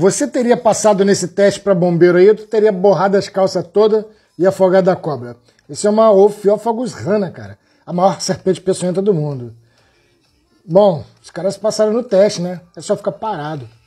Você teria passado nesse teste para bombeiro aí, tu teria borrado as calças todas e afogado a cobra. Isso é uma Ophiophagus rana, cara. A maior serpente peçonhenta do mundo. Bom, os caras passaram no teste, né? É só ficar parado.